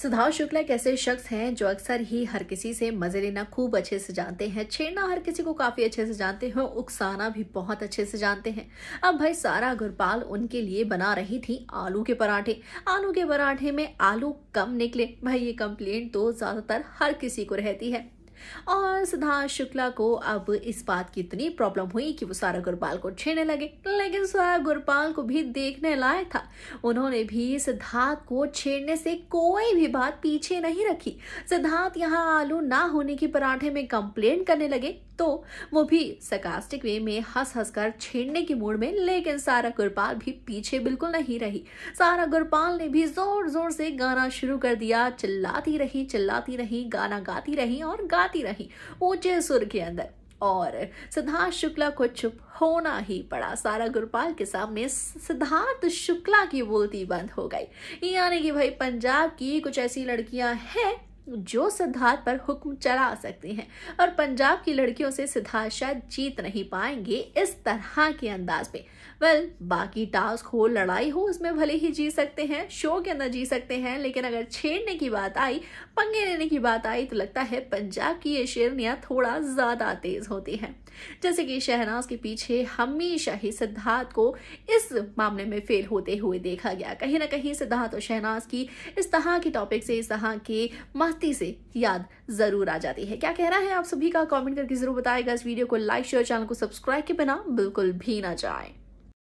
सुधाव शुक्ला एक ऐसे शख्स हैं जो अक्सर ही हर किसी से मजे लेना खूब अच्छे से जानते हैं छेड़ना हर किसी को काफी अच्छे से जानते हैं उकसाना भी बहुत अच्छे से जानते हैं अब भाई सारा गुरपाल उनके लिए बना रही थी आलू के पराठे आलू के पराठे में आलू कम निकले भाई ये कंप्लेंट तो ज्यादातर हर किसी को रहती है और सिद्धार्थ शुक्ला को अब इस बात की इतनी प्रॉब्लम हुई कि वो सारा गुरपाल को छेड़ने लगे लेकिन सारा गुरपाल को भी देखने लायक था उन्होंने भी सिद्धार्थ को छेड़ने से कोई भी बात पीछे नहीं रखी सिद्धार्थ यहाँ आलू ना होने की पराठे में कंप्लेन करने लगे तो वो भी सकास्टिक वे में हंस हंस कर छेड़ने के मूड में लेकिन सारा गुरपाल भी पीछे बिल्कुल नहीं रही सारा गुरपाल ने भी जोर जोर से गाना शुरू कर दिया चिल्लाती रही चिल्लाती रही गाना गाती रही और गाती आती रही ऊंचे सुर के अंदर और सिद्धार्थ शुक्ला को चुप होना ही पड़ा सारा गुरपाल के सामने सिद्धार्थ शुक्ला की बोलती बंद हो गई यानी कि भाई पंजाब की कुछ ऐसी लड़कियां हैं जो सिद्धार्थ पर हुक्म चला सकती हैं और पंजाब की लड़कियों से सिद्धार्थ शायद जीत नहीं पाएंगे इस तरह के अंदाज में वेल बाकी टास्क हो लड़ाई हो उसमें भले ही जी सकते हैं शो के अंदर जी सकते हैं लेकिन अगर छेड़ने की बात आई पंगे लेने की बात आई तो लगता है पंजाब की ये शेरनियाँ थोड़ा ज़्यादा तेज़ होती हैं जैसे कि शहनाज के पीछे हमेशा ही सिद्धार्थ को इस मामले में फेल होते हुए देखा गया कहीं ना कहीं सिद्धार्थ और शहनाज की इस तरह के टॉपिक से इस तरह के मस्त सख्ती से याद जरूर आ जाती है क्या कहना है आप सभी का कमेंट करके जरूर बताएगा इस वीडियो को लाइक शेयर चैनल को सब्सक्राइब के बिना बिल्कुल भी ना जाए